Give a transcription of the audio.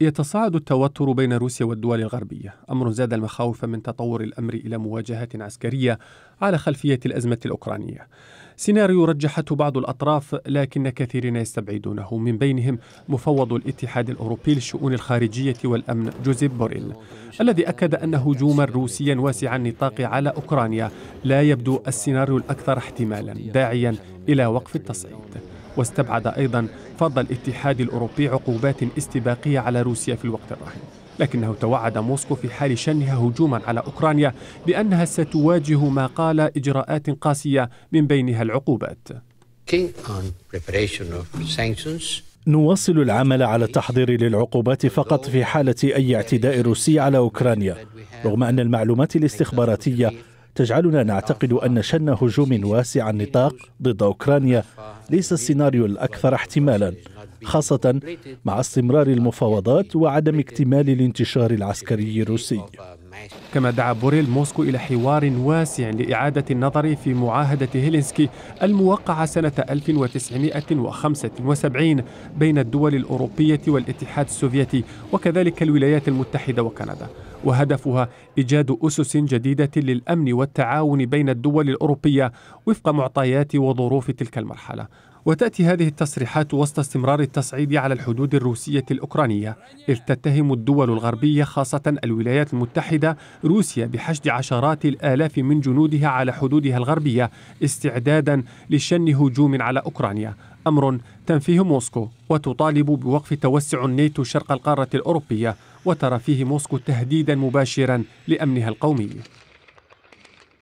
يتصاعد التوتر بين روسيا والدول الغربية، أمر زاد المخاوف من تطور الأمر إلى مواجهة عسكرية على خلفية الأزمة الأوكرانية. سيناريو رجحته بعض الأطراف لكن كثيرين يستبعدونه من بينهم مفوض الاتحاد الأوروبي للشؤون الخارجية والأمن جوزيف بوريل الذي أكد أن هجوما روسيا واسع النطاق على أوكرانيا لا يبدو السيناريو الأكثر احتمالا داعيا إلى وقف التصعيد. واستبعد أيضا فرض الاتحاد الأوروبي عقوبات استباقية على روسيا في الوقت الراهن لكنه توعد موسكو في حال شنها هجوما على أوكرانيا بأنها ستواجه ما قال إجراءات قاسية من بينها العقوبات نواصل العمل على التحضير للعقوبات فقط في حالة أي اعتداء روسي على أوكرانيا رغم أن المعلومات الاستخباراتية تجعلنا نعتقد أن شن هجوم واسع النطاق ضد أوكرانيا ليس السيناريو الأكثر احتمالا خاصة مع استمرار المفاوضات وعدم اكتمال الانتشار العسكري الروسي كما دعا بوريل موسكو إلى حوار واسع لإعادة النظر في معاهدة هيلينسكي الموقعة سنة 1975 بين الدول الأوروبية والاتحاد السوفيتي وكذلك الولايات المتحدة وكندا وهدفها إيجاد أسس جديدة للأمن والتعاون بين الدول الأوروبية وفق معطيات وظروف تلك المرحلة وتأتي هذه التصريحات وسط استمرار التصعيد على الحدود الروسية الأوكرانية إذ تتهم الدول الغربية خاصة الولايات المتحدة روسيا بحشد عشرات الآلاف من جنودها على حدودها الغربية استعدادا لشن هجوم على أوكرانيا أمر تنفيه موسكو وتطالب بوقف توسع الناتو شرق القارة الأوروبية وترى فيه موسكو تهديدا مباشرا لأمنها القومي